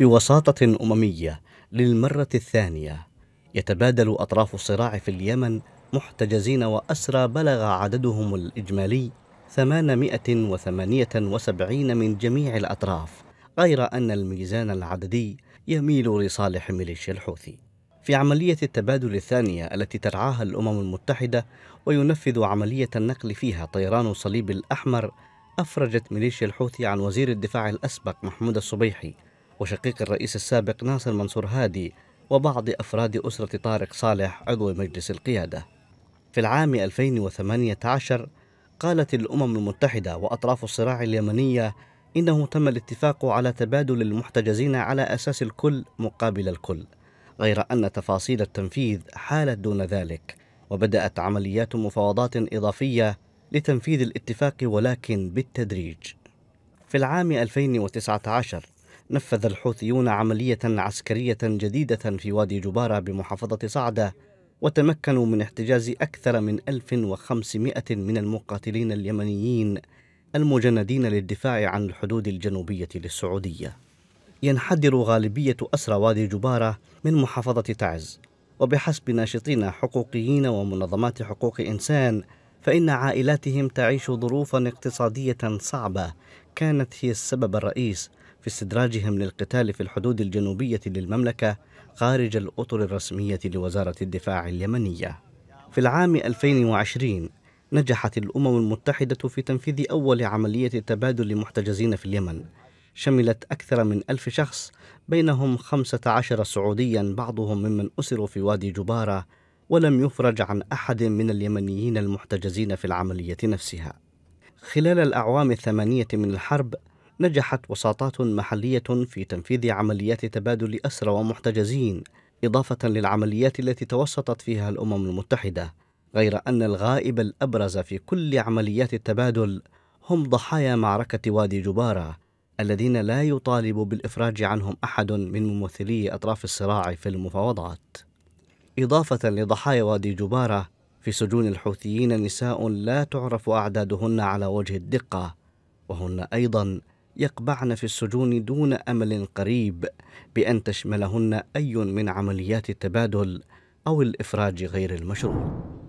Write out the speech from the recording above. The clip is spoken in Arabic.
بوساطة أممية للمرة الثانية يتبادل أطراف الصراع في اليمن محتجزين وأسرى بلغ عددهم الإجمالي 878 من جميع الأطراف غير أن الميزان العددي يميل لصالح ميليشيا الحوثي في عملية التبادل الثانية التي ترعاها الأمم المتحدة وينفذ عملية النقل فيها طيران الصليب الأحمر أفرجت ميليشيا الحوثي عن وزير الدفاع الأسبق محمود الصبيحي وشقيق الرئيس السابق ناصر منصور هادي وبعض أفراد أسرة طارق صالح عضو مجلس القيادة في العام 2018 قالت الأمم المتحدة وأطراف الصراع اليمنية إنه تم الاتفاق على تبادل المحتجزين على أساس الكل مقابل الكل غير أن تفاصيل التنفيذ حالت دون ذلك وبدأت عمليات مفاوضات إضافية لتنفيذ الاتفاق ولكن بالتدريج في العام 2019 نفذ الحوثيون عملية عسكرية جديدة في وادي جبارة بمحافظة صعدة وتمكنوا من احتجاز أكثر من 1500 من المقاتلين اليمنيين المجندين للدفاع عن الحدود الجنوبية للسعودية ينحدر غالبية أسرى وادي جبارة من محافظة تعز وبحسب ناشطين حقوقيين ومنظمات حقوق إنسان فإن عائلاتهم تعيش ظروفا اقتصادية صعبة كانت هي السبب الرئيس في استدراجهم للقتال في الحدود الجنوبية للمملكة خارج الأطر الرسمية لوزارة الدفاع اليمنية. في العام 2020 نجحت الأمم المتحدة في تنفيذ أول عملية تبادل محتجزين في اليمن شملت أكثر من ألف شخص بينهم 15 سعوديا بعضهم ممن أسروا في وادي جبارة ولم يفرج عن أحد من اليمنيين المحتجزين في العملية نفسها خلال الأعوام الثمانية من الحرب نجحت وساطات محلية في تنفيذ عمليات تبادل أسرى ومحتجزين إضافة للعمليات التي توسطت فيها الأمم المتحدة غير أن الغائب الأبرز في كل عمليات التبادل هم ضحايا معركة وادي جبارة الذين لا يطالب بالإفراج عنهم أحد من ممثلي أطراف الصراع في المفاوضات إضافة لضحايا وادي جبارة في سجون الحوثيين نساء لا تعرف أعدادهن على وجه الدقة وهن أيضا يقبعن في السجون دون امل قريب بان تشملهن اي من عمليات التبادل او الافراج غير المشروع